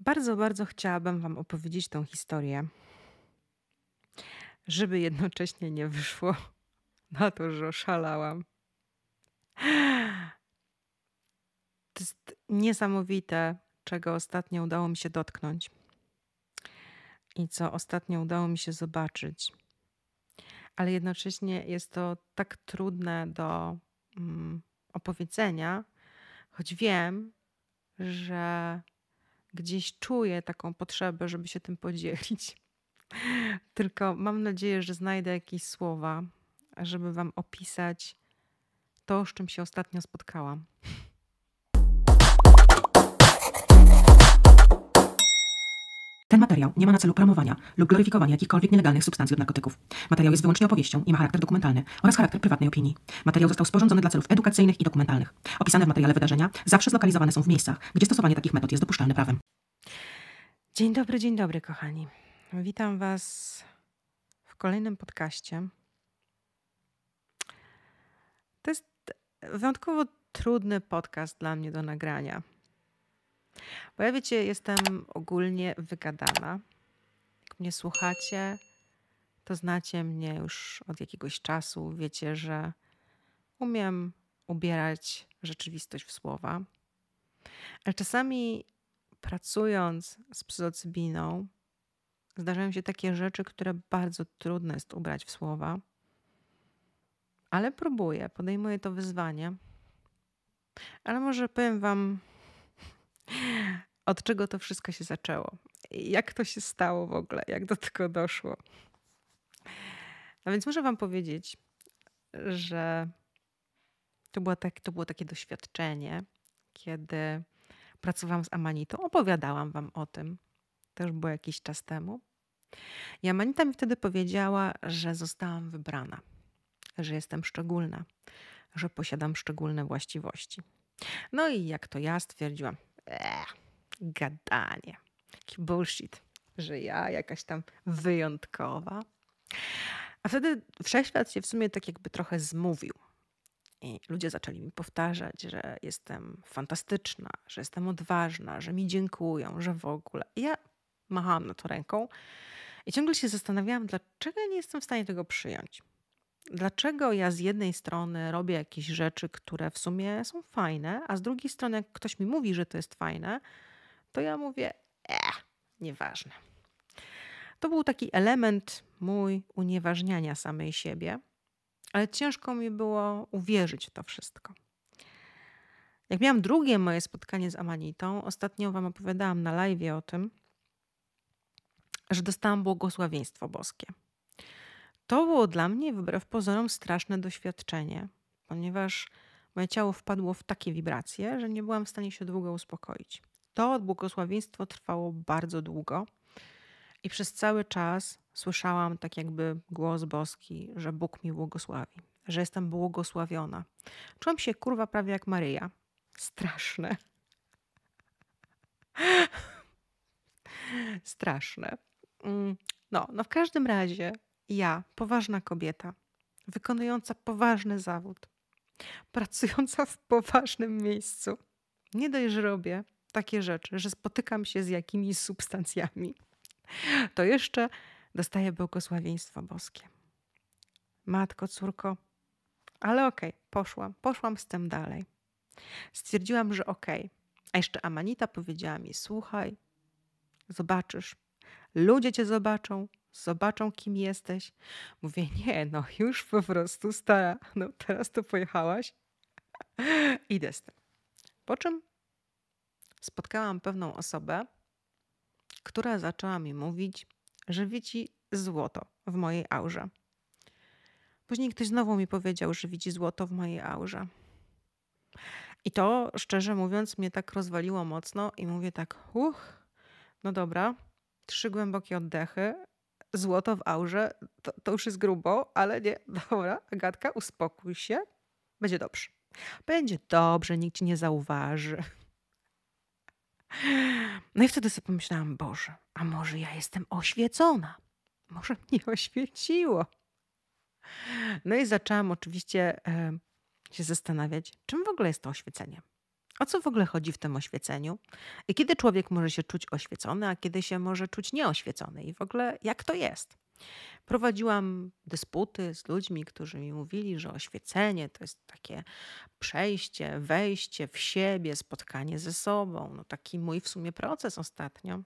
Bardzo, bardzo chciałabym Wam opowiedzieć tą historię, żeby jednocześnie nie wyszło na to, że oszalałam. To jest niesamowite, czego ostatnio udało mi się dotknąć i co ostatnio udało mi się zobaczyć. Ale jednocześnie jest to tak trudne do mm, opowiedzenia, choć wiem, że gdzieś czuję taką potrzebę, żeby się tym podzielić. Tylko mam nadzieję, że znajdę jakieś słowa, żeby Wam opisać to, z czym się ostatnio spotkałam. Materiał nie ma na celu promowania lub gloryfikowania jakichkolwiek nielegalnych substancji lub narkotyków. Materiał jest wyłącznie opowieścią i ma charakter dokumentalny oraz charakter prywatnej opinii. Materiał został sporządzony dla celów edukacyjnych i dokumentalnych. Opisane w materiale wydarzenia zawsze zlokalizowane są w miejscach, gdzie stosowanie takich metod jest dopuszczalne prawem. Dzień dobry, dzień dobry, kochani. Witam Was w kolejnym podcaście. To jest wyjątkowo trudny podcast dla mnie do nagrania bo ja wiecie, jestem ogólnie wygadana. Jak mnie słuchacie, to znacie mnie już od jakiegoś czasu. Wiecie, że umiem ubierać rzeczywistość w słowa. Ale czasami pracując z psylocybiną, zdarzają się takie rzeczy, które bardzo trudno jest ubrać w słowa. Ale próbuję, podejmuję to wyzwanie. Ale może powiem Wam od czego to wszystko się zaczęło? Jak to się stało w ogóle? Jak do tego doszło? No więc muszę Wam powiedzieć, że to było, tak, to było takie doświadczenie, kiedy pracowałam z Amanitą. Opowiadałam Wam o tym. To już było jakiś czas temu. I Amanita mi wtedy powiedziała, że zostałam wybrana, że jestem szczególna, że posiadam szczególne właściwości. No i jak to ja stwierdziłam, Eee, gadanie. Taki bullshit, że ja jakaś tam wyjątkowa. A wtedy wszechświat się w sumie tak jakby trochę zmówił. I ludzie zaczęli mi powtarzać, że jestem fantastyczna, że jestem odważna, że mi dziękują, że w ogóle. I ja machałam na to ręką i ciągle się zastanawiałam, dlaczego nie jestem w stanie tego przyjąć dlaczego ja z jednej strony robię jakieś rzeczy, które w sumie są fajne, a z drugiej strony, jak ktoś mi mówi, że to jest fajne, to ja mówię, eh, nieważne. To był taki element mój unieważniania samej siebie, ale ciężko mi było uwierzyć w to wszystko. Jak miałam drugie moje spotkanie z Amanitą, ostatnio Wam opowiadałam na live o tym, że dostałam błogosławieństwo boskie to było dla mnie wbrew pozorom straszne doświadczenie, ponieważ moje ciało wpadło w takie wibracje, że nie byłam w stanie się długo uspokoić. To błogosławieństwo trwało bardzo długo i przez cały czas słyszałam tak jakby głos boski, że Bóg mi błogosławi, że jestem błogosławiona. Czułam się kurwa prawie jak Maryja. Straszne. Straszne. Mm, no, no w każdym razie ja, poważna kobieta, wykonująca poważny zawód, pracująca w poważnym miejscu, nie dość, że robię takie rzeczy, że spotykam się z jakimiś substancjami, to jeszcze dostaję błogosławieństwo boskie. Matko, córko, ale okej, okay, poszłam, poszłam z tym dalej. Stwierdziłam, że okej. Okay. A jeszcze Amanita powiedziała mi: Słuchaj, zobaczysz, ludzie cię zobaczą, zobaczą, kim jesteś. Mówię, nie, no już po prostu stara, no teraz to pojechałaś. Idę z tym. Po czym spotkałam pewną osobę, która zaczęła mi mówić, że widzi złoto w mojej aurze. Później ktoś znowu mi powiedział, że widzi złoto w mojej aurze. I to, szczerze mówiąc, mnie tak rozwaliło mocno i mówię tak, uch, no dobra, trzy głębokie oddechy, złoto w aurze, to, to już jest grubo, ale nie, dobra, Agatka, uspokój się, będzie dobrze. Będzie dobrze, nikt ci nie zauważy. No i wtedy sobie pomyślałam, Boże, a może ja jestem oświecona? Może mnie oświeciło? No i zaczęłam oczywiście się zastanawiać, czym w ogóle jest to oświecenie. O co w ogóle chodzi w tym oświeceniu? I kiedy człowiek może się czuć oświecony, a kiedy się może czuć nieoświecony? I w ogóle jak to jest? Prowadziłam dysputy z ludźmi, którzy mi mówili, że oświecenie to jest takie przejście, wejście w siebie, spotkanie ze sobą. No taki mój w sumie proces ostatnio.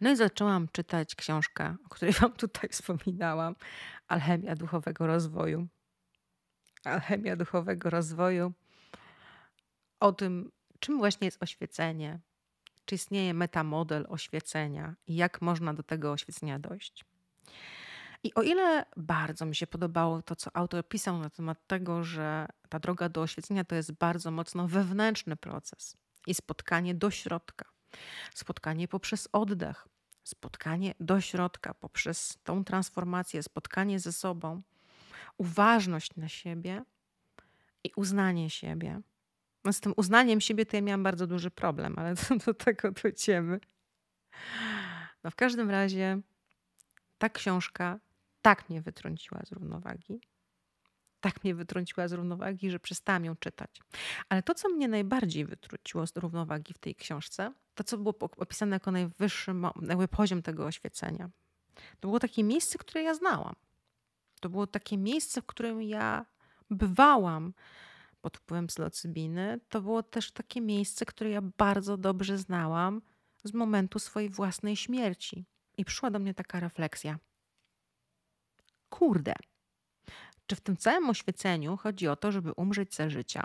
No i zaczęłam czytać książkę, o której Wam tutaj wspominałam: Alchemia duchowego rozwoju. Alchemia duchowego rozwoju o tym, czym właśnie jest oświecenie, czy istnieje metamodel oświecenia i jak można do tego oświecenia dojść. I o ile bardzo mi się podobało to, co autor pisał na temat tego, że ta droga do oświecenia to jest bardzo mocno wewnętrzny proces i spotkanie do środka, spotkanie poprzez oddech, spotkanie do środka poprzez tą transformację, spotkanie ze sobą, uważność na siebie i uznanie siebie no, z tym uznaniem siebie to ja miałam bardzo duży problem, ale do tego dojdziemy. No w każdym razie ta książka tak mnie wytrąciła z równowagi. Tak mnie wytrąciła z równowagi, że przestałam ją czytać. Ale to, co mnie najbardziej wytrąciło z równowagi w tej książce, to, co było opisane jako najwyższy poziom tego oświecenia, to było takie miejsce, które ja znałam. To było takie miejsce, w którym ja bywałam, pod wpływem psylocybiny, to było też takie miejsce, które ja bardzo dobrze znałam z momentu swojej własnej śmierci. I przyszła do mnie taka refleksja. Kurde, czy w tym całym oświeceniu chodzi o to, żeby umrzeć za życia?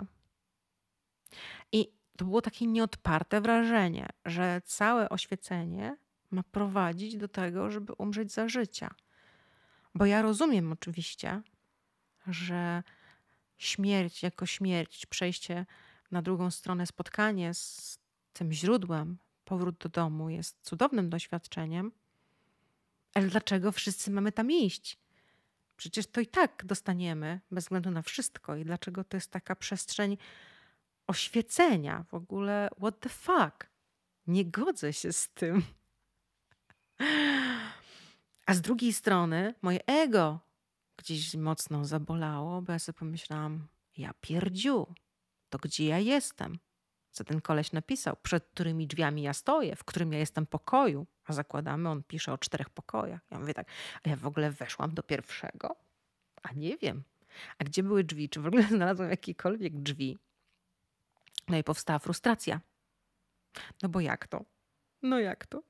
I to było takie nieodparte wrażenie, że całe oświecenie ma prowadzić do tego, żeby umrzeć za życia. Bo ja rozumiem oczywiście, że śmierć jako śmierć, przejście na drugą stronę, spotkanie z tym źródłem, powrót do domu jest cudownym doświadczeniem. Ale dlaczego wszyscy mamy tam iść? Przecież to i tak dostaniemy bez względu na wszystko. I dlaczego to jest taka przestrzeń oświecenia? W ogóle, what the fuck? Nie godzę się z tym. A z drugiej strony moje ego gdzieś mocno zabolało, bo ja sobie pomyślałam, ja pierdziu, to gdzie ja jestem? Co ten koleś napisał? Przed którymi drzwiami ja stoję? W którym ja jestem pokoju? A zakładamy, on pisze o czterech pokojach. Ja mówię tak, a ja w ogóle weszłam do pierwszego? A nie wiem. A gdzie były drzwi? Czy w ogóle znalazłam jakiekolwiek drzwi? No i powstała frustracja. No bo jak to? No jak to?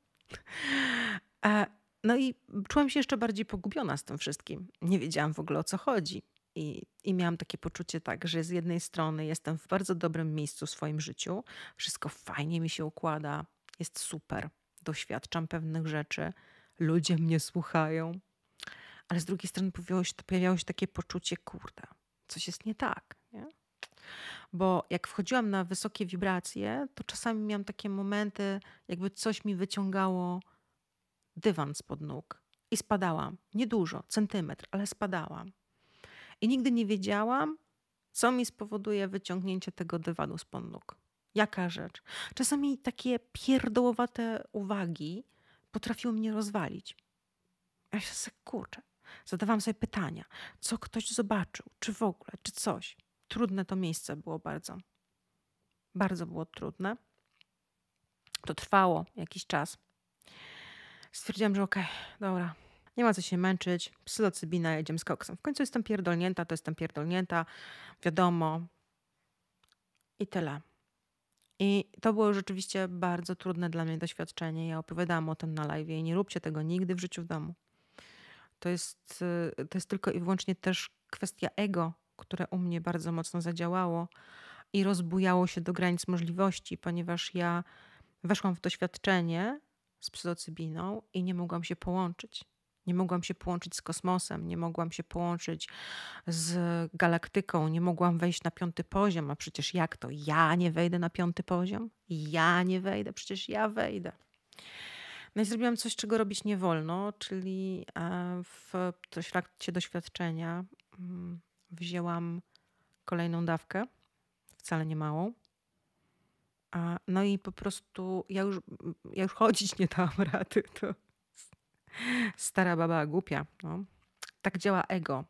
A e, no i czułam się jeszcze bardziej pogubiona z tym wszystkim. Nie wiedziałam w ogóle o co chodzi. I, I miałam takie poczucie tak, że z jednej strony jestem w bardzo dobrym miejscu w swoim życiu, wszystko fajnie mi się układa, jest super, doświadczam pewnych rzeczy, ludzie mnie słuchają, ale z drugiej strony pojawiało się, pojawiało się takie poczucie, kurde, coś jest nie tak. Nie? Bo jak wchodziłam na wysokie wibracje, to czasami miałam takie momenty, jakby coś mi wyciągało dywan spod nóg i spadałam. Niedużo, centymetr, ale spadałam. I nigdy nie wiedziałam, co mi spowoduje wyciągnięcie tego dywanu spod nóg. Jaka rzecz? Czasami takie pierdołowate uwagi potrafiły mnie rozwalić. Ja się sobie kurczę. Zadawałam sobie pytania, co ktoś zobaczył, czy w ogóle, czy coś. Trudne to miejsce było bardzo. Bardzo było trudne. To trwało jakiś czas. Stwierdziłam, że okej, okay, dobra, nie ma co się męczyć, psylocybina, jedziemy z koksem. W końcu jestem pierdolnięta, to jestem pierdolnięta, wiadomo. I tyle. I to było rzeczywiście bardzo trudne dla mnie doświadczenie. Ja opowiadałam o tym na live i nie róbcie tego nigdy w życiu w domu. To jest, y, to jest tylko i wyłącznie też kwestia ego, które u mnie bardzo mocno zadziałało i rozbujało się do granic możliwości, ponieważ ja weszłam w doświadczenie, z psylocybiną i nie mogłam się połączyć. Nie mogłam się połączyć z kosmosem, nie mogłam się połączyć z galaktyką, nie mogłam wejść na piąty poziom. A przecież jak to? Ja nie wejdę na piąty poziom? Ja nie wejdę, przecież ja wejdę. No i zrobiłam coś, czego robić nie wolno, czyli e, w trakcie doświadczenia mm, wzięłam kolejną dawkę, wcale nie małą, no i po prostu ja już, ja już chodzić nie dałam rady. To stara baba głupia. No. Tak działa ego,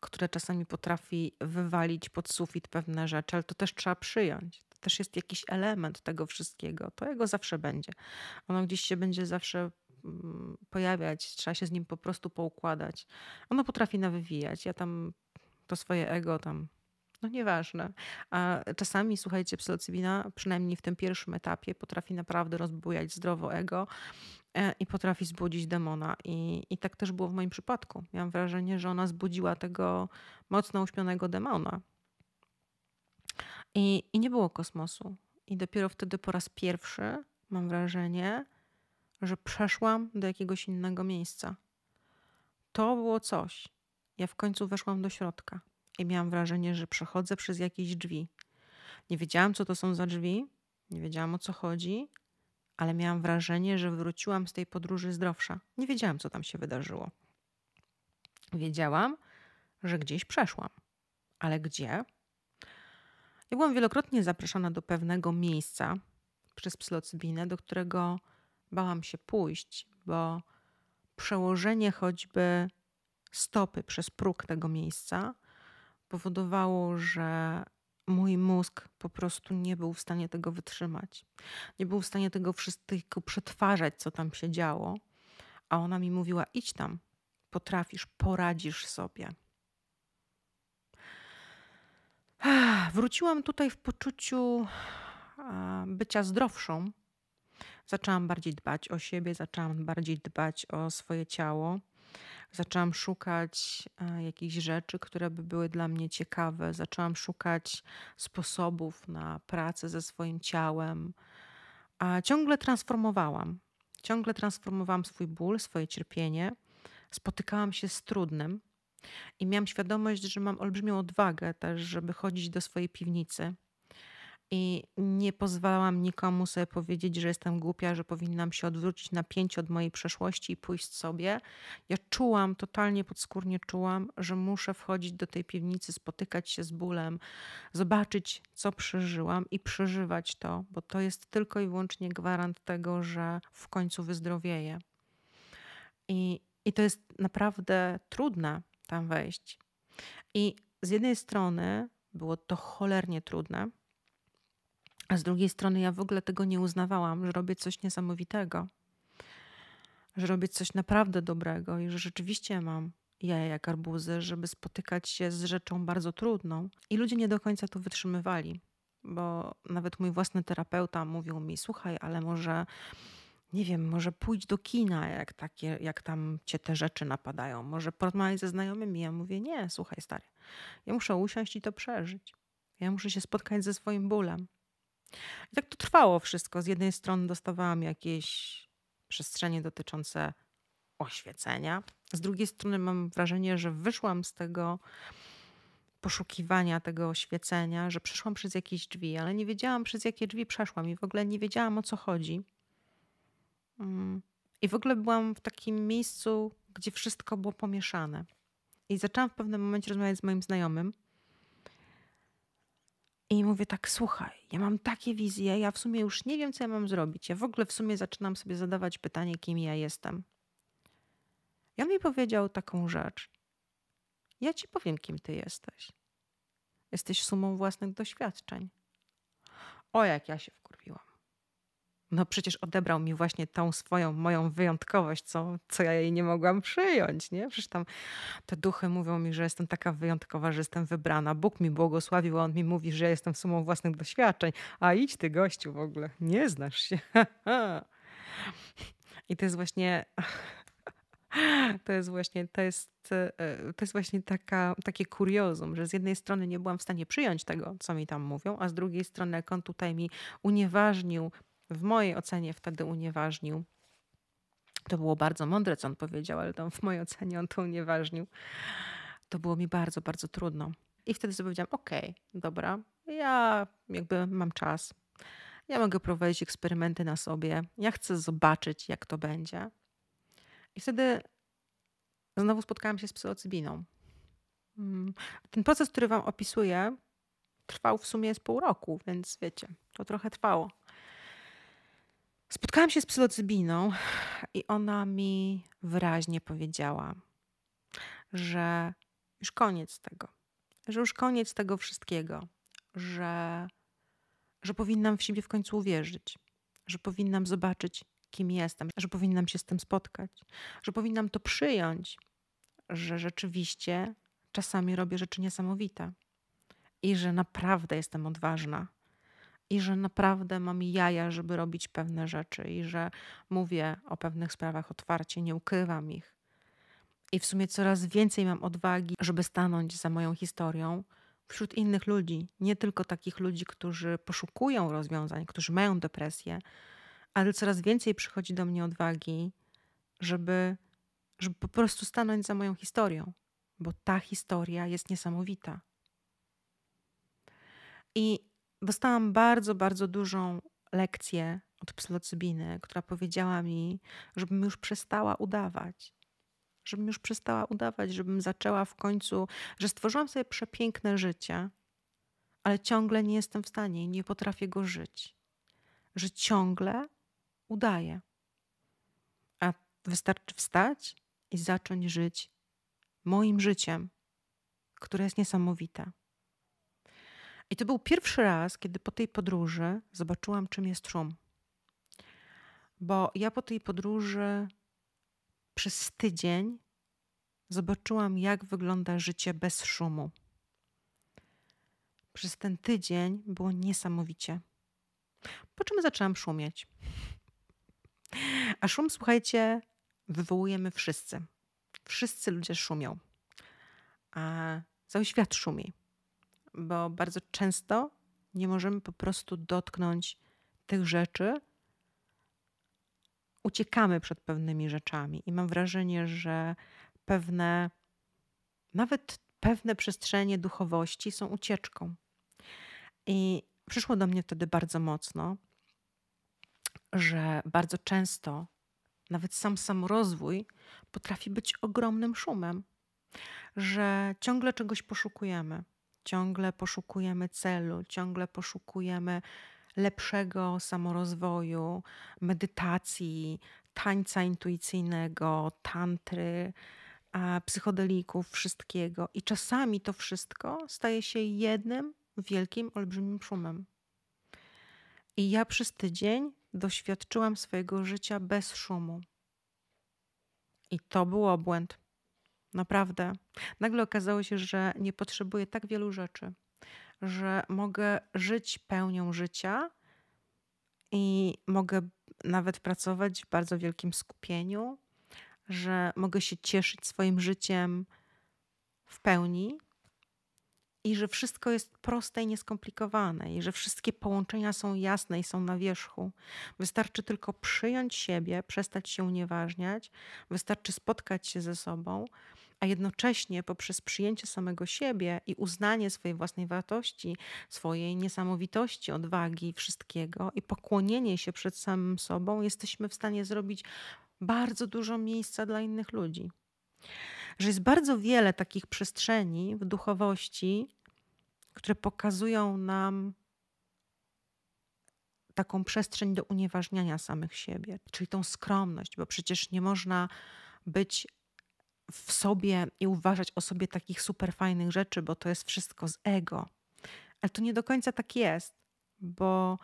które czasami potrafi wywalić pod sufit pewne rzeczy, ale to też trzeba przyjąć. To też jest jakiś element tego wszystkiego. To ego zawsze będzie. Ono gdzieś się będzie zawsze mm, pojawiać, trzeba się z nim po prostu poukładać. Ono potrafi nawywijać. Ja tam to swoje ego tam no nieważne. A czasami, słuchajcie, psylocybina, przynajmniej w tym pierwszym etapie, potrafi naprawdę rozbujać zdrowo ego e, i potrafi zbudzić demona. I, I tak też było w moim przypadku. Miałam wrażenie, że ona zbudziła tego mocno uśpionego demona. I, I nie było kosmosu. I dopiero wtedy po raz pierwszy mam wrażenie, że przeszłam do jakiegoś innego miejsca. To było coś. Ja w końcu weszłam do środka i miałam wrażenie, że przechodzę przez jakieś drzwi. Nie wiedziałam, co to są za drzwi, nie wiedziałam o co chodzi, ale miałam wrażenie, że wróciłam z tej podróży zdrowsza. Nie wiedziałam, co tam się wydarzyło. Wiedziałam, że gdzieś przeszłam, ale gdzie? Ja byłam wielokrotnie zapraszana do pewnego miejsca przez psylocybinę, do którego bałam się pójść, bo przełożenie choćby stopy przez próg tego miejsca spowodowało, że mój mózg po prostu nie był w stanie tego wytrzymać. Nie był w stanie tego wszystkiego przetwarzać, co tam się działo. A ona mi mówiła: idź tam, potrafisz, poradzisz sobie. Wróciłam tutaj w poczuciu bycia zdrowszą. Zaczęłam bardziej dbać o siebie, zaczęłam bardziej dbać o swoje ciało. Zaczęłam szukać e, jakichś rzeczy, które by były dla mnie ciekawe. Zaczęłam szukać sposobów na pracę ze swoim ciałem, a ciągle transformowałam. Ciągle transformowałam swój ból, swoje cierpienie. Spotykałam się z trudnym i miałam świadomość, że mam olbrzymią odwagę też, żeby chodzić do swojej piwnicy i nie pozwalałam nikomu sobie powiedzieć, że jestem głupia, że powinnam się odwrócić na pięć od mojej przeszłości i pójść sobie. Ja czułam, totalnie podskórnie czułam, że muszę wchodzić do tej piwnicy, spotykać się z bólem, zobaczyć, co przeżyłam i przeżywać to, bo to jest tylko i wyłącznie gwarant tego, że w końcu wyzdrowieję. I, i to jest naprawdę trudne tam wejść. I z jednej strony było to cholernie trudne, a z drugiej strony ja w ogóle tego nie uznawałam, że robię coś niesamowitego, że robię coś naprawdę dobrego i że rzeczywiście mam jaja jak arbuzy, żeby spotykać się z rzeczą bardzo trudną. I ludzie nie do końca to wytrzymywali, bo nawet mój własny terapeuta mówił mi: Słuchaj, ale może. Nie wiem, może pójdź do kina, jak, takie, jak tam cię te rzeczy napadają. Może porozmawiać ze znajomymi. Ja mówię, nie, słuchaj stary, ja muszę usiąść i to przeżyć. Ja muszę się spotkać ze swoim bólem. I tak to trwało wszystko. Z jednej strony dostawałam jakieś przestrzenie dotyczące oświecenia, z drugiej strony mam wrażenie, że wyszłam z tego poszukiwania tego oświecenia, że przeszłam przez jakieś drzwi, ale nie wiedziałam przez jakie drzwi przeszłam i w ogóle nie wiedziałam o co chodzi. Mm. I w ogóle byłam w takim miejscu, gdzie wszystko było pomieszane. I zaczęłam w pewnym momencie rozmawiać z moim znajomym, i mówię tak, słuchaj, ja mam takie wizje, ja w sumie już nie wiem, co ja mam zrobić. Ja w ogóle w sumie zaczynam sobie zadawać pytanie, kim ja jestem. I on mi powiedział taką rzecz. Ja ci powiem, kim ty jesteś. Jesteś sumą własnych doświadczeń. O, jak ja się wkurwiłam no przecież odebrał mi właśnie tą swoją, moją wyjątkowość, co, co ja jej nie mogłam przyjąć, nie? Przecież tam te duchy mówią mi, że jestem taka wyjątkowa, że jestem wybrana. Bóg mi błogosławił, a on mi mówi, że jestem sumą własnych doświadczeń. A idź ty gościu w ogóle, nie znasz się. I to jest właśnie... To jest właśnie, to jest, to jest właśnie taka, takie kuriozum, że z jednej strony nie byłam w stanie przyjąć tego, co mi tam mówią, a z drugiej strony, jak on tutaj mi unieważnił w mojej ocenie wtedy unieważnił. To było bardzo mądre, co on powiedział, ale w mojej ocenie on to unieważnił. To było mi bardzo, bardzo trudno. I wtedy sobie powiedziałam, okej, okay, dobra, ja jakby mam czas. Ja mogę prowadzić eksperymenty na sobie. Ja chcę zobaczyć, jak to będzie. I wtedy znowu spotkałam się z psylocybiną. Mm, ten proces, który Wam opisuję, trwał w sumie z pół roku, więc wiecie, to trochę trwało. Spotkałam się z psylocybiną i ona mi wyraźnie powiedziała, że już koniec tego, że już koniec tego wszystkiego, że, że powinnam w siebie w końcu uwierzyć, że powinnam zobaczyć, kim jestem, że powinnam się z tym spotkać, że powinnam to przyjąć, że rzeczywiście czasami robię rzeczy niesamowite i że naprawdę jestem odważna i że naprawdę mam jaja, żeby robić pewne rzeczy i że mówię o pewnych sprawach otwarcie, nie ukrywam ich. I w sumie coraz więcej mam odwagi, żeby stanąć za moją historią wśród innych ludzi, nie tylko takich ludzi, którzy poszukują rozwiązań, którzy mają depresję, ale coraz więcej przychodzi do mnie odwagi, żeby, żeby po prostu stanąć za moją historią, bo ta historia jest niesamowita. I dostałam bardzo, bardzo dużą lekcję od psylocybiny, która powiedziała mi, żebym już przestała udawać. Żebym już przestała udawać, żebym zaczęła w końcu, że stworzyłam sobie przepiękne życie, ale ciągle nie jestem w stanie i nie potrafię go żyć. Że ciągle udaję. A wystarczy wstać i zacząć żyć moim życiem, które jest niesamowite. I to był pierwszy raz, kiedy po tej podróży zobaczyłam, czym jest szum. Bo ja po tej podróży przez tydzień zobaczyłam, jak wygląda życie bez szumu. Przez ten tydzień było niesamowicie. Po czym zaczęłam szumieć. A szum, słuchajcie, wywołujemy wszyscy. Wszyscy ludzie szumią. A cały świat szumi bo bardzo często nie możemy po prostu dotknąć tych rzeczy. Uciekamy przed pewnymi rzeczami i mam wrażenie, że pewne, nawet pewne przestrzenie duchowości są ucieczką. I przyszło do mnie wtedy bardzo mocno, że bardzo często nawet sam samorozwój potrafi być ogromnym szumem, że ciągle czegoś poszukujemy, ciągle poszukujemy celu, ciągle poszukujemy lepszego samorozwoju, medytacji, tańca intuicyjnego, tantry, psychodelików, wszystkiego. I czasami to wszystko staje się jednym wielkim, olbrzymim szumem. I ja przez tydzień doświadczyłam swojego życia bez szumu. I to był obłęd. Naprawdę. Nagle okazało się, że nie potrzebuję tak wielu rzeczy, że mogę żyć pełnią życia i mogę nawet pracować w bardzo wielkim skupieniu, że mogę się cieszyć swoim życiem w pełni, i że wszystko jest proste i nieskomplikowane, i że wszystkie połączenia są jasne i są na wierzchu. Wystarczy tylko przyjąć siebie, przestać się unieważniać, wystarczy spotkać się ze sobą, a jednocześnie poprzez przyjęcie samego siebie i uznanie swojej własnej wartości, swojej niesamowitości, odwagi, wszystkiego i pokłonienie się przed samym sobą, jesteśmy w stanie zrobić bardzo dużo miejsca dla innych ludzi że jest bardzo wiele takich przestrzeni w duchowości, które pokazują nam taką przestrzeń do unieważniania samych siebie, czyli tą skromność, bo przecież nie można być w sobie i uważać o sobie takich superfajnych rzeczy, bo to jest wszystko z ego. Ale to nie do końca tak jest, bo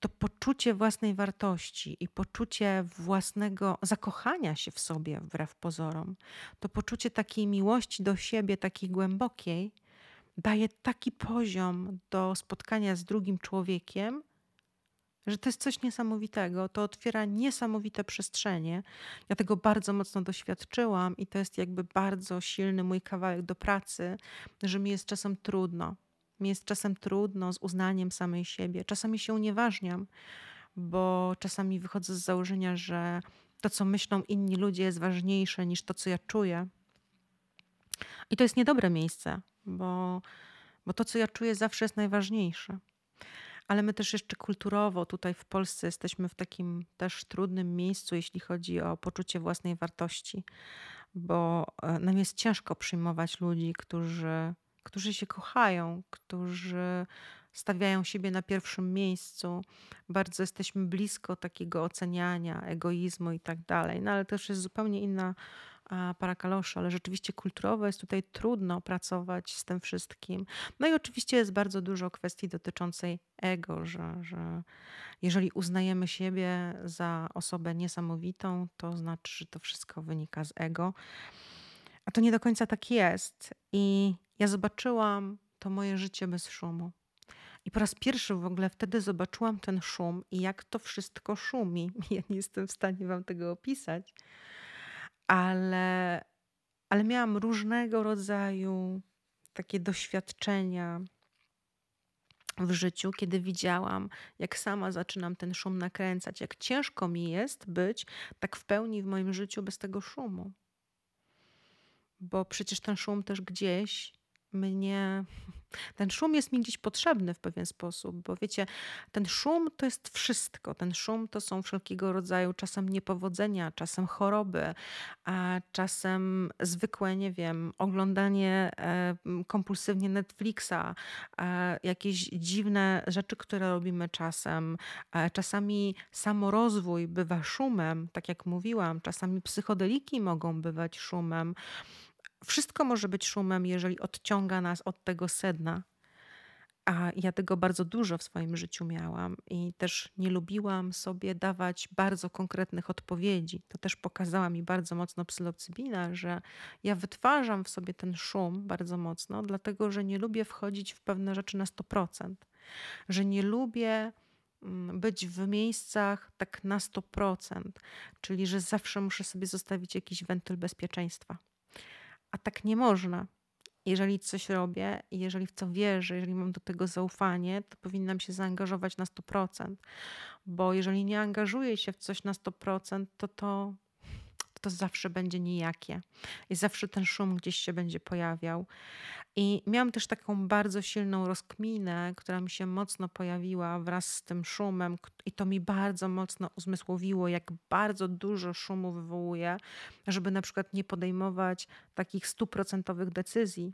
to poczucie własnej wartości i poczucie własnego zakochania się w sobie wbrew pozorom, to poczucie takiej miłości do siebie, takiej głębokiej, daje taki poziom do spotkania z drugim człowiekiem, że to jest coś niesamowitego. To otwiera niesamowite przestrzenie. Ja tego bardzo mocno doświadczyłam i to jest jakby bardzo silny mój kawałek do pracy, że mi jest czasem trudno mi jest czasem trudno z uznaniem samej siebie. Czasami się unieważniam, bo czasami wychodzę z założenia, że to, co myślą inni ludzie, jest ważniejsze niż to, co ja czuję. I to jest niedobre miejsce, bo, bo to, co ja czuję, zawsze jest najważniejsze. Ale my też jeszcze kulturowo tutaj w Polsce jesteśmy w takim też trudnym miejscu, jeśli chodzi o poczucie własnej wartości, bo e, nam jest ciężko przyjmować ludzi, którzy którzy się kochają, którzy stawiają siebie na pierwszym miejscu. Bardzo jesteśmy blisko takiego oceniania, egoizmu i tak dalej. No ale też jest zupełnie inna para kaloszy, ale rzeczywiście kulturowo jest tutaj trudno pracować z tym wszystkim. No i oczywiście jest bardzo dużo kwestii dotyczącej ego, że, że jeżeli uznajemy siebie za osobę niesamowitą, to znaczy, że to wszystko wynika z ego. A to nie do końca tak jest. I ja zobaczyłam to moje życie bez szumu. I po raz pierwszy w ogóle wtedy zobaczyłam ten szum i jak to wszystko szumi. Ja nie jestem w stanie wam tego opisać, ale, ale miałam różnego rodzaju takie doświadczenia w życiu, kiedy widziałam, jak sama zaczynam ten szum nakręcać, jak ciężko mi jest być tak w pełni w moim życiu bez tego szumu. Bo przecież ten szum też gdzieś mnie. Ten szum jest mi gdzieś potrzebny w pewien sposób, bo wiecie, ten szum to jest wszystko. Ten szum to są wszelkiego rodzaju czasem niepowodzenia, czasem choroby, a czasem zwykłe, nie wiem, oglądanie e, kompulsywnie Netflixa, e, jakieś dziwne rzeczy, które robimy czasem. E, czasami samorozwój bywa szumem, tak jak mówiłam, czasami psychodeliki mogą bywać szumem. Wszystko może być szumem, jeżeli odciąga nas od tego sedna. A ja tego bardzo dużo w swoim życiu miałam i też nie lubiłam sobie dawać bardzo konkretnych odpowiedzi. To też pokazała mi bardzo mocno psylocybina, że ja wytwarzam w sobie ten szum bardzo mocno, dlatego że nie lubię wchodzić w pewne rzeczy na 100%, że nie lubię mm, być w miejscach tak na 100%, czyli że zawsze muszę sobie zostawić jakiś wentyl bezpieczeństwa a tak nie można. Jeżeli coś robię, i jeżeli w co wierzę, jeżeli mam do tego zaufanie, to powinnam się zaangażować na 100%. Bo jeżeli nie angażuję się w coś na 100%, to to to zawsze będzie nijakie i zawsze ten szum gdzieś się będzie pojawiał. I miałam też taką bardzo silną rozkminę, która mi się mocno pojawiła wraz z tym szumem, i to mi bardzo mocno uzmysłowiło, jak bardzo dużo szumu wywołuje, żeby na przykład nie podejmować takich stuprocentowych decyzji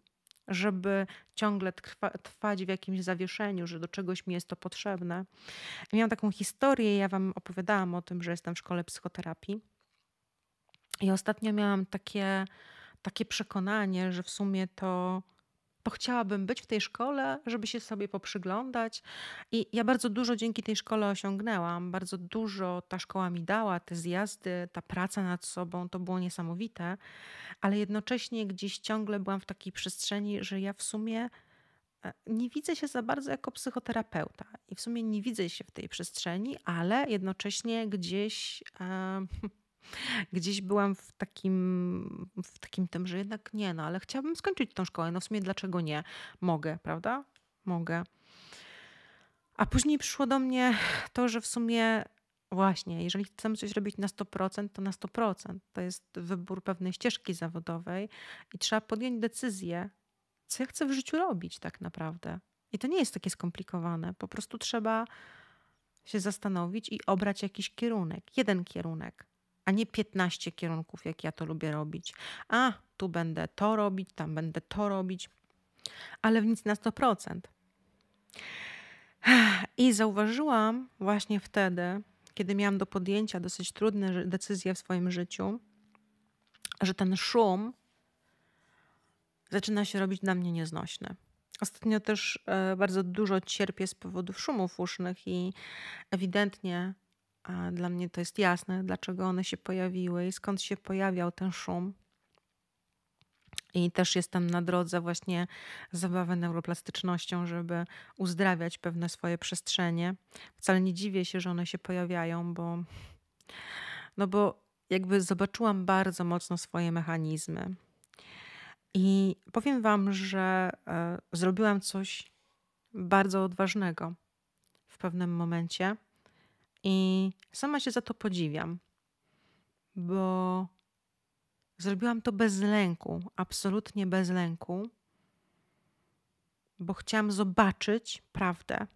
żeby ciągle trwa, trwać w jakimś zawieszeniu, że do czegoś mi jest to potrzebne. I miałam taką historię, ja wam opowiadałam o tym, że jestem w szkole psychoterapii. I ostatnio miałam takie, takie przekonanie, że w sumie to bo chciałabym być w tej szkole, żeby się sobie poprzyglądać. I ja bardzo dużo dzięki tej szkole osiągnęłam, bardzo dużo ta szkoła mi dała, te zjazdy, ta praca nad sobą, to było niesamowite, ale jednocześnie gdzieś ciągle byłam w takiej przestrzeni, że ja w sumie e, nie widzę się za bardzo jako psychoterapeuta i w sumie nie widzę się w tej przestrzeni, ale jednocześnie gdzieś. E, Gdzieś byłam w takim, w takim tym, że jednak nie, no ale chciałabym skończyć tą szkołę. No w sumie dlaczego nie? Mogę, prawda? Mogę. A później przyszło do mnie to, że w sumie właśnie, jeżeli chcemy coś robić na 100%, to na 100%. To jest wybór pewnej ścieżki zawodowej i trzeba podjąć decyzję, co ja chcę w życiu robić tak naprawdę. I to nie jest takie skomplikowane. Po prostu trzeba się zastanowić i obrać jakiś kierunek, jeden kierunek a nie 15 kierunków, jak ja to lubię robić. A tu będę to robić, tam będę to robić, ale w nic na 100%. I zauważyłam właśnie wtedy, kiedy miałam do podjęcia dosyć trudne decyzje w swoim życiu, że ten szum zaczyna się robić dla mnie nieznośny. Ostatnio też e, bardzo dużo cierpię z powodów szumów usznych i ewidentnie a dla mnie to jest jasne, dlaczego one się pojawiły i skąd się pojawiał ten szum. I też jestem na drodze właśnie zabawy neuroplastycznością, żeby uzdrawiać pewne swoje przestrzenie. Wcale nie dziwię się, że one się pojawiają, bo, no bo jakby zobaczyłam bardzo mocno swoje mechanizmy. I powiem Wam, że e, zrobiłam coś bardzo odważnego w pewnym momencie i sama się za to podziwiam, bo zrobiłam to bez lęku, absolutnie bez lęku, bo chciałam zobaczyć prawdę,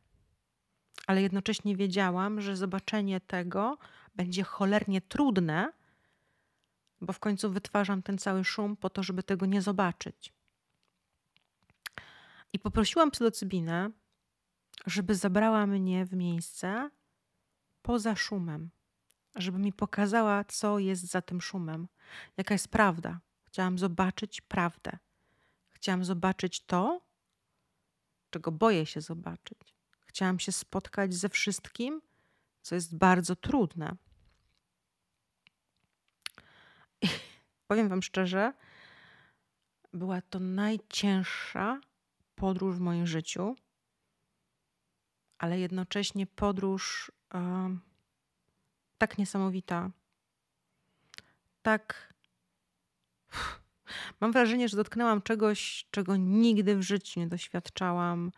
ale jednocześnie wiedziałam, że zobaczenie tego będzie cholernie trudne, bo w końcu wytwarzam ten cały szum po to, żeby tego nie zobaczyć. I poprosiłam psylocybinę, żeby zabrała mnie w miejsce, poza szumem, żeby mi pokazała, co jest za tym szumem, jaka jest prawda. Chciałam zobaczyć prawdę. Chciałam zobaczyć to, czego boję się zobaczyć. Chciałam się spotkać ze wszystkim, co jest bardzo trudne. I powiem Wam szczerze, była to najcięższa podróż w moim życiu, ale jednocześnie podróż tak niesamowita. Tak. Mam wrażenie, że dotknęłam czegoś, czego nigdy w życiu nie doświadczałam,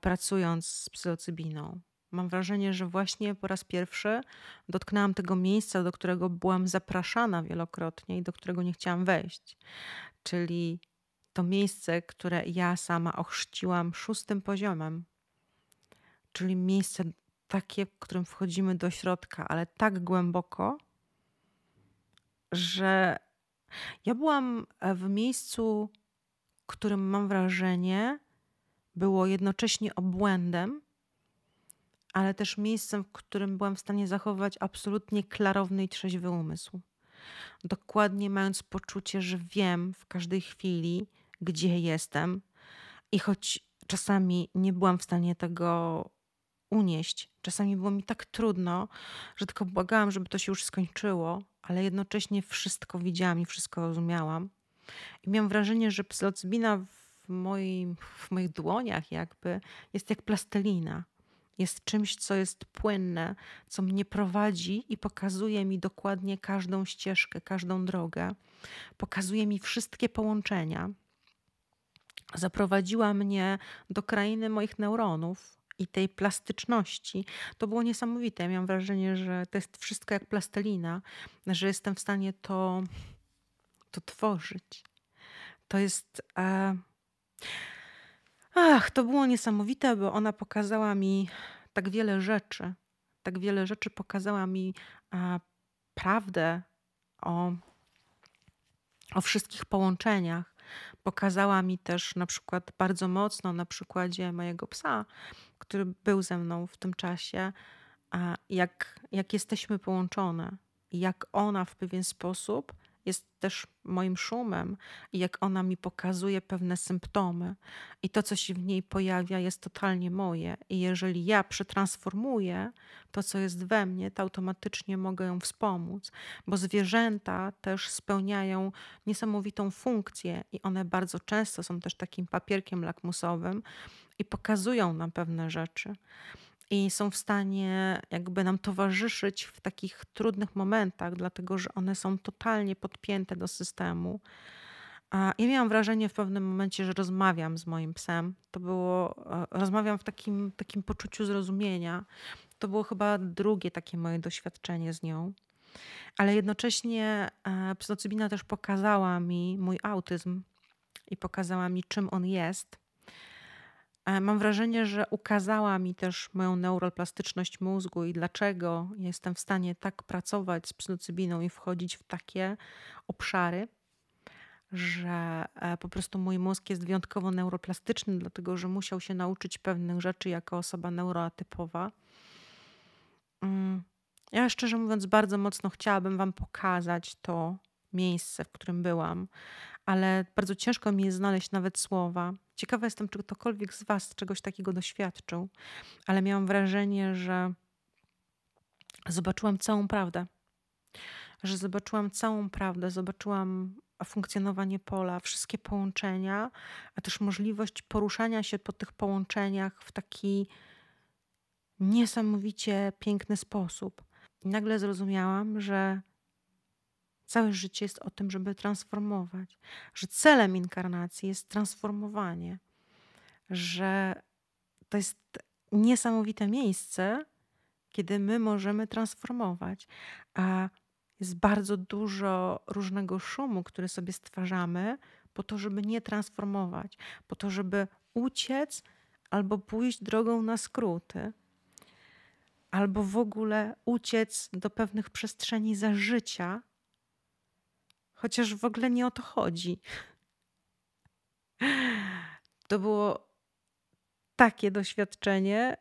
pracując z psylocybiną. Mam wrażenie, że właśnie po raz pierwszy dotknęłam tego miejsca, do którego byłam zapraszana wielokrotnie i do którego nie chciałam wejść. Czyli to miejsce, które ja sama ochrzciłam szóstym poziomem, czyli miejsce takie, w którym wchodzimy do środka, ale tak głęboko, że ja byłam e, w miejscu, którym mam wrażenie, było jednocześnie obłędem, ale też miejscem, w którym byłam w stanie zachować absolutnie klarowny i trzeźwy umysł. Dokładnie mając poczucie, że wiem w każdej chwili, gdzie jestem, i choć czasami nie byłam w stanie tego unieść. Czasami było mi tak trudno, że tylko błagałam, żeby to się już skończyło, ale jednocześnie wszystko widziałam i wszystko rozumiałam. I miałam wrażenie, że psylocybina w, moim, w moich dłoniach jakby jest jak plastelina. Jest czymś, co jest płynne, co mnie prowadzi i pokazuje mi dokładnie każdą ścieżkę, każdą drogę. Pokazuje mi wszystkie połączenia. Zaprowadziła mnie do krainy moich neuronów, i tej plastyczności, to było niesamowite. Ja miałam wrażenie, że to jest wszystko jak plastelina, że jestem w stanie to, to tworzyć. To jest. E... Ach, to było niesamowite, bo ona pokazała mi tak wiele rzeczy. Tak wiele rzeczy pokazała mi e, prawdę o, o wszystkich połączeniach Pokazała mi też na przykład bardzo mocno na przykładzie mojego psa, który był ze mną w tym czasie, jak, jak jesteśmy połączone, jak ona w pewien sposób jest też moim szumem, jak ona mi pokazuje pewne symptomy. I to, co się w niej pojawia, jest totalnie moje. I jeżeli ja przetransformuję to, co jest we mnie, to automatycznie mogę ją wspomóc, bo zwierzęta też spełniają niesamowitą funkcję i one bardzo często są też takim papierkiem lakmusowym i pokazują nam pewne rzeczy i są w stanie jakby nam towarzyszyć w takich trudnych momentach, dlatego że one są totalnie podpięte do systemu. Ja miałam wrażenie w pewnym momencie, że rozmawiam z moim psem. To było, e, rozmawiam w takim, takim poczuciu zrozumienia. To było chyba drugie takie moje doświadczenie z nią. Ale jednocześnie e, psylocybina też pokazała mi mój autyzm i pokazała mi, czym on jest Mam wrażenie, że ukazała mi też moją neuroplastyczność mózgu i dlaczego jestem w stanie tak pracować z psylocybiną i wchodzić w takie obszary, że e, po prostu mój mózg jest wyjątkowo neuroplastyczny, dlatego że musiał się nauczyć pewnych rzeczy jako osoba neuroatypowa. Mm, ja szczerze mówiąc, bardzo mocno chciałabym Wam pokazać to miejsce, w którym byłam, ale bardzo ciężko mi jest znaleźć nawet słowa Ciekawa jestem, czy ktokolwiek z Was czegoś takiego doświadczył, ale miałam wrażenie, że zobaczyłam całą prawdę. Że zobaczyłam całą prawdę, zobaczyłam funkcjonowanie pola, wszystkie połączenia, a też możliwość poruszania się po tych połączeniach w taki niesamowicie piękny sposób. I nagle zrozumiałam, że Całe życie jest o tym, żeby transformować, że celem inkarnacji jest transformowanie, że to jest niesamowite miejsce, kiedy my możemy transformować, a jest bardzo dużo różnego szumu, który sobie stwarzamy po to, żeby nie transformować, po to, żeby uciec albo pójść drogą na skróty, albo w ogóle uciec do pewnych przestrzeni za życia, Chociaż w ogóle nie o to chodzi. To było takie doświadczenie,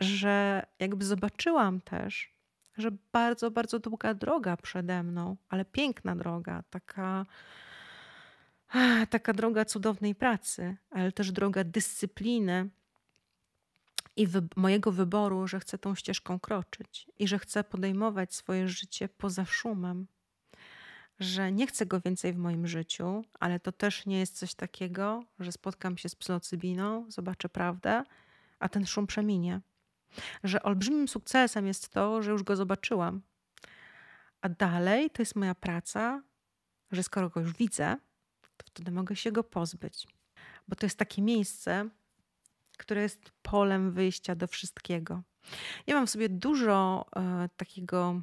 że jakby zobaczyłam też, że bardzo, bardzo długa droga przede mną, ale piękna droga, taka, taka droga cudownej pracy, ale też droga dyscypliny i wy mojego wyboru, że chcę tą ścieżką kroczyć i że chcę podejmować swoje życie poza szumem, że nie chcę go więcej w moim życiu, ale to też nie jest coś takiego, że spotkam się z psylocybiną, zobaczę prawdę, a ten szum przeminie. Że olbrzymim sukcesem jest to, że już go zobaczyłam. A dalej to jest moja praca, że skoro go już widzę, to wtedy mogę się go pozbyć. Bo to jest takie miejsce, które jest polem wyjścia do wszystkiego. Ja mam w sobie dużo e, takiego,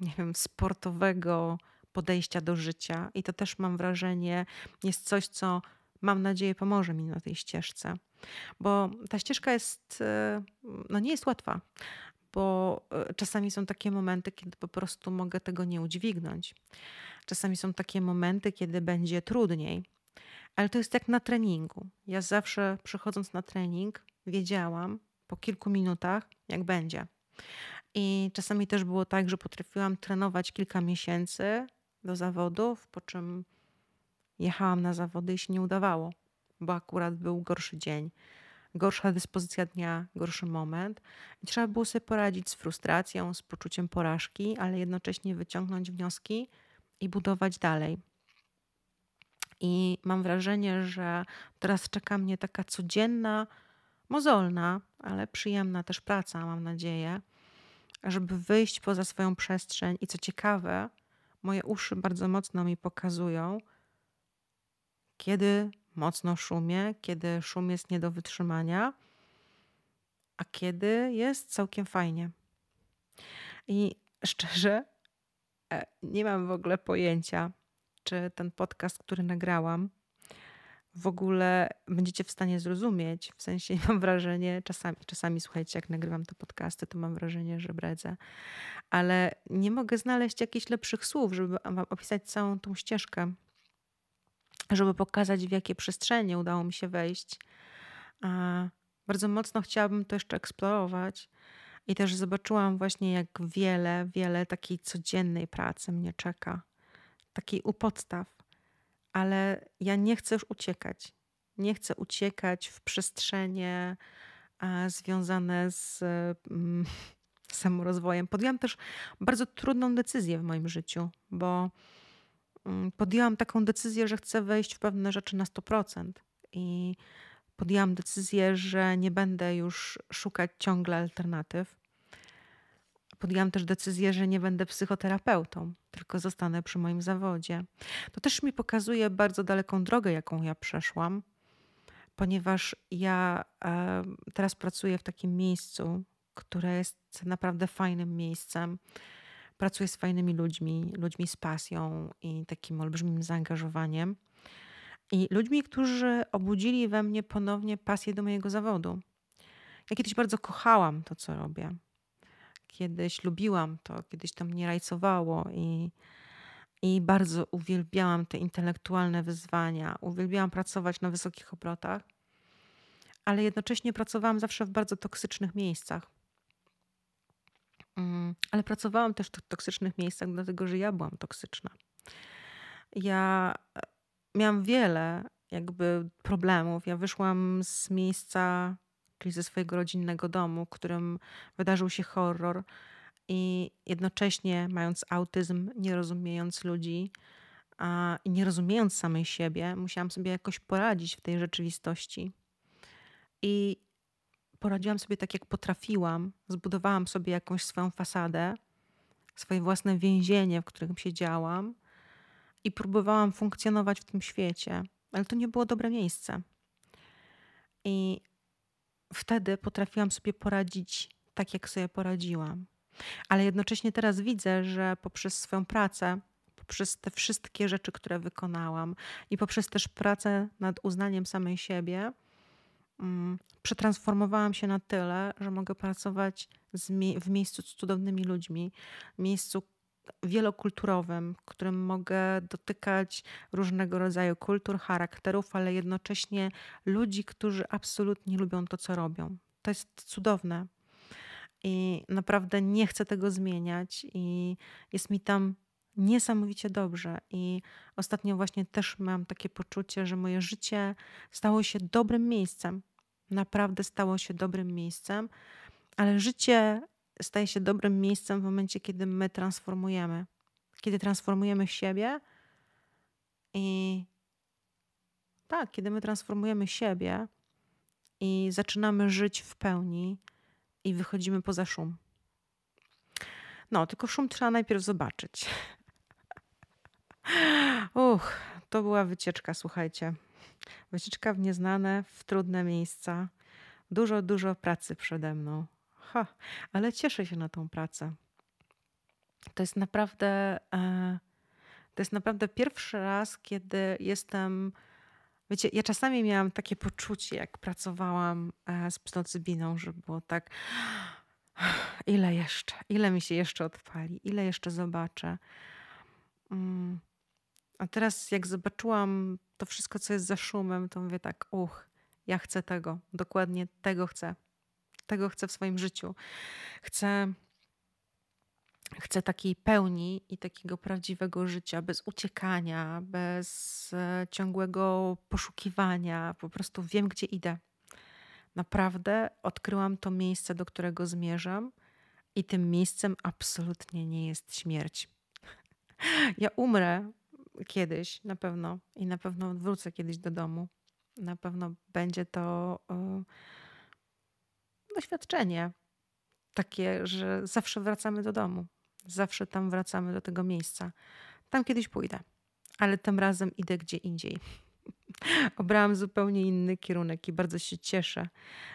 nie wiem, sportowego, podejścia do życia. I to też mam wrażenie, jest coś, co mam nadzieję pomoże mi na tej ścieżce. Bo ta ścieżka jest, e, no nie jest łatwa, bo e, czasami są takie momenty, kiedy po prostu mogę tego nie udźwignąć. Czasami są takie momenty, kiedy będzie trudniej, ale to jest jak na treningu. Ja zawsze przychodząc na trening, wiedziałam po kilku minutach, jak będzie. I czasami też było tak, że potrafiłam trenować kilka miesięcy do zawodów, po czym jechałam na zawody i się nie udawało, bo akurat był gorszy dzień, gorsza dyspozycja dnia, gorszy moment. I trzeba było sobie poradzić z frustracją, z poczuciem porażki, ale jednocześnie wyciągnąć wnioski i budować dalej. I mam wrażenie, że teraz czeka mnie taka codzienna, mozolna, ale przyjemna też praca, mam nadzieję, żeby wyjść poza swoją przestrzeń i co ciekawe, Moje uszy bardzo mocno mi pokazują, kiedy mocno szumie, kiedy szum jest nie do wytrzymania, a kiedy jest całkiem fajnie. I szczerze, e, nie mam w ogóle pojęcia, czy ten podcast, który nagrałam, w ogóle będziecie w stanie zrozumieć. W sensie mam wrażenie, czasami, czasami słuchajcie, jak nagrywam te podcasty, to mam wrażenie, że bredzę, ale nie mogę znaleźć jakichś lepszych słów, żeby wam opisać całą tą ścieżkę, żeby pokazać, w jakie przestrzenie udało mi się wejść. A bardzo mocno chciałabym to jeszcze eksplorować. I też zobaczyłam właśnie, jak wiele, wiele takiej codziennej pracy mnie czeka, takiej u podstaw ale ja nie chcę już uciekać. Nie chcę uciekać w przestrzenie e, związane z mm, samorozwojem. Podjęłam też bardzo trudną decyzję w moim życiu, bo mm, podjęłam taką decyzję, że chcę wejść w pewne rzeczy na 100%. I podjęłam decyzję, że nie będę już szukać ciągle alternatyw podjęłam też decyzję, że nie będę psychoterapeutą, tylko zostanę przy moim zawodzie. To też mi pokazuje bardzo daleką drogę, jaką ja przeszłam, ponieważ ja teraz pracuję w takim miejscu, które jest naprawdę fajnym miejscem. Pracuję z fajnymi ludźmi, ludźmi z pasją i takim olbrzymim zaangażowaniem. I ludźmi, którzy obudzili we mnie ponownie pasję do mojego zawodu. Ja kiedyś bardzo kochałam to, co robię kiedyś lubiłam to, kiedyś to mnie rajcowało i, i bardzo uwielbiałam te intelektualne wyzwania. Uwielbiałam pracować na wysokich obrotach, ale jednocześnie pracowałam zawsze w bardzo toksycznych miejscach. Mm, ale pracowałam też w tych toksycznych miejscach, dlatego że ja byłam toksyczna. Ja e, miałam wiele jakby problemów. Ja wyszłam z miejsca czyli ze swojego rodzinnego domu, w którym wydarzył się horror, i jednocześnie mając autyzm, nie rozumiejąc ludzi a, i nie rozumiejąc samej siebie, musiałam sobie jakoś poradzić w tej rzeczywistości. I poradziłam sobie tak, jak potrafiłam, zbudowałam sobie jakąś swoją fasadę, swoje własne więzienie, w którym siedziałam i próbowałam funkcjonować w tym świecie, ale to nie było dobre miejsce. I wtedy potrafiłam sobie poradzić tak, jak sobie poradziłam. Ale jednocześnie teraz widzę, że poprzez swoją pracę, poprzez te wszystkie rzeczy, które wykonałam i poprzez też pracę nad uznaniem samej siebie, mm, przetransformowałam się na tyle, że mogę pracować w miejscu z cudownymi ludźmi, miejscu, wielokulturowym, w którym mogę dotykać różnego rodzaju kultur, charakterów, ale jednocześnie ludzi, którzy absolutnie lubią to, co robią. To jest cudowne. I naprawdę nie chcę tego zmieniać, i jest mi tam niesamowicie dobrze. I ostatnio właśnie też mam takie poczucie, że moje życie stało się dobrym miejscem. Naprawdę stało się dobrym miejscem, ale życie staje się dobrym miejscem w momencie, kiedy my transformujemy. Kiedy transformujemy siebie i tak, kiedy my transformujemy siebie i zaczynamy żyć w pełni i wychodzimy poza szum. No, tylko szum trzeba najpierw zobaczyć. Uch, to była wycieczka, słuchajcie. Wycieczka w nieznane, w trudne miejsca. Dużo, dużo pracy przede mną ha, ale cieszę się na tą pracę. To jest naprawdę, e, to jest naprawdę pierwszy raz, kiedy jestem. Wiecie, ja czasami miałam takie poczucie, jak pracowałam e, z psylocybiną, że było tak, ah, ile jeszcze, ile mi się jeszcze odpali, ile jeszcze zobaczę. Mm, a teraz, jak zobaczyłam to wszystko, co jest za szumem, to mówię tak, uch, ja chcę tego, dokładnie tego chcę tego chcę w swoim życiu. Chcę, chcę takiej pełni i takiego prawdziwego życia, bez uciekania, bez e, ciągłego poszukiwania. Po prostu wiem, gdzie idę. Naprawdę odkryłam to miejsce, do którego zmierzam, i tym miejscem absolutnie nie jest śmierć. Ja umrę kiedyś, na pewno, i na pewno wrócę kiedyś do domu. Na pewno będzie to. E, doświadczenie takie, że zawsze wracamy do domu, zawsze tam wracamy do tego miejsca. Tam kiedyś pójdę, ale tym razem idę gdzie indziej. Obrałam zupełnie inny kierunek i bardzo się cieszę,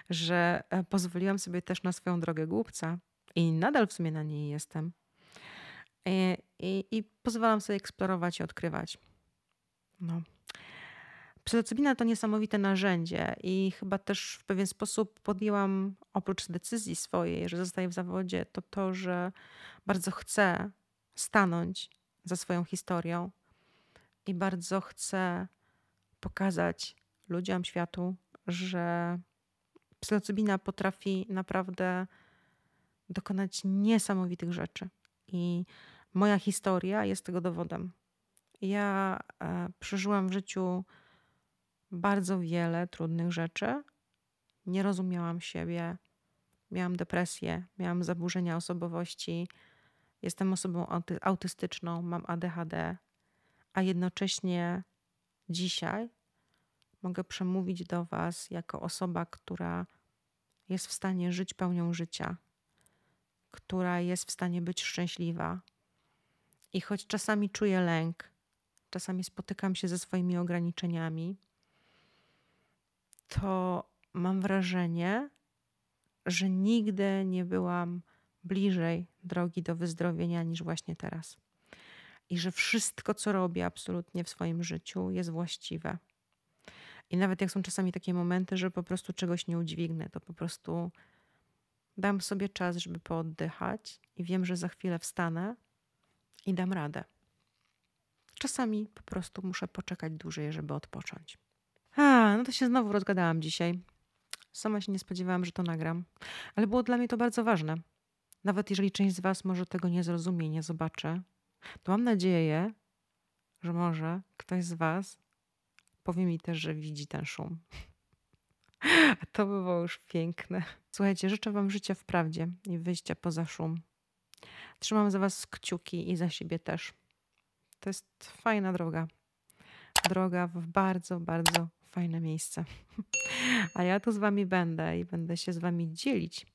że e, pozwoliłam sobie też na swoją drogę głupca i nadal w sumie na niej jestem. I, e, i, i pozwalam sobie eksplorować i odkrywać. No. Psylocybina to niesamowite narzędzie i chyba też w pewien sposób podjęłam oprócz decyzji swojej, że zostaję w zawodzie, to to, że bardzo chcę stanąć za swoją historią i bardzo chcę pokazać ludziom, światu, że psylocybina potrafi naprawdę dokonać niesamowitych rzeczy. I moja historia jest tego dowodem. Ja e, przeżyłam w życiu bardzo wiele trudnych rzeczy. Nie rozumiałam siebie, miałam depresję, miałam zaburzenia osobowości, jestem osobą autystyczną, mam ADHD, a jednocześnie dzisiaj mogę przemówić do Was jako osoba, która jest w stanie żyć pełnią życia, która jest w stanie być szczęśliwa. I choć czasami czuję lęk, czasami spotykam się ze swoimi ograniczeniami, to mam wrażenie, że nigdy nie byłam bliżej drogi do wyzdrowienia niż właśnie teraz. I że wszystko, co robię absolutnie w swoim życiu, jest właściwe. I nawet jak są czasami takie momenty, że po prostu czegoś nie udźwignę, to po prostu dam sobie czas, żeby pooddychać i wiem, że za chwilę wstanę i dam radę. Czasami po prostu muszę poczekać dłużej, żeby odpocząć. A, no to się znowu rozgadałam dzisiaj. Sama się nie spodziewałam, że to nagram, ale było dla mnie to bardzo ważne. Nawet jeżeli część z Was może tego nie zrozumie, nie zobaczy, to mam nadzieję, że może ktoś z Was powie mi też, że widzi ten szum. A to by było już piękne. Słuchajcie, życzę Wam życia w prawdzie i wyjścia poza szum. Trzymam za Was kciuki i za siebie też. To jest fajna droga. Droga w bardzo, bardzo fajne miejsce. A ja tu z Wami będę i będę się z Wami dzielić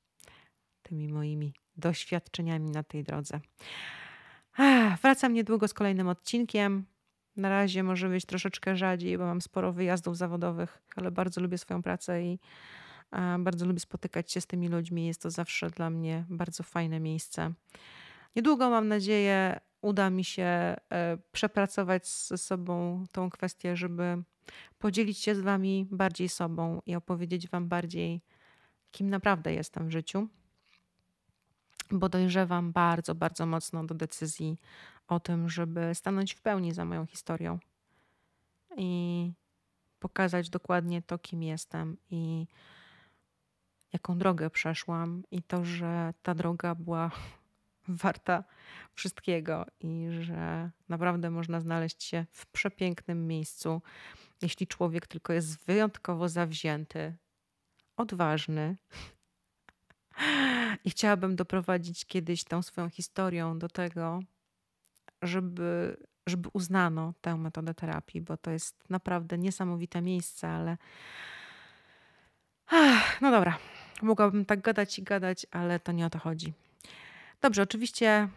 tymi moimi doświadczeniami na tej drodze. wracam niedługo z kolejnym odcinkiem. Na razie może być troszeczkę rzadziej, bo mam sporo wyjazdów zawodowych, ale bardzo lubię swoją pracę i e, bardzo lubię spotykać się z tymi ludźmi. Jest to zawsze dla mnie bardzo fajne miejsce. Niedługo, mam nadzieję, uda mi się e, przepracować ze sobą tą kwestię, żeby podzielić się z Wami bardziej sobą i opowiedzieć Wam bardziej, kim naprawdę jestem w życiu, bo dojrzewam bardzo, bardzo mocno do decyzji o tym, żeby stanąć w pełni za moją historią i pokazać dokładnie to, kim jestem i jaką drogę przeszłam, i to, że ta droga była warta wszystkiego i że naprawdę można znaleźć się w przepięknym miejscu, jeśli człowiek tylko jest wyjątkowo zawzięty, odważny. I chciałabym doprowadzić kiedyś tą swoją historią do tego, żeby, żeby uznano tę metodę terapii, bo to jest naprawdę niesamowite miejsce, ale. Ach, no dobra, mogłabym tak gadać i gadać, ale to nie o to chodzi. Dobrze, oczywiście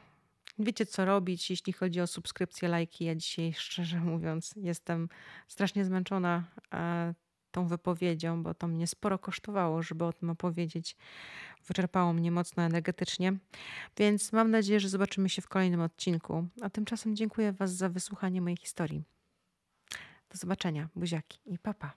wiecie co robić, jeśli chodzi o subskrypcje, lajki. Ja dzisiaj, szczerze mówiąc, jestem strasznie zmęczona e, tą wypowiedzią, bo to mnie sporo kosztowało, żeby o tym opowiedzieć. Wyczerpało mnie mocno energetycznie. Więc mam nadzieję, że zobaczymy się w kolejnym odcinku. A tymczasem dziękuję Was za wysłuchanie mojej historii. Do zobaczenia, buziaki i papa.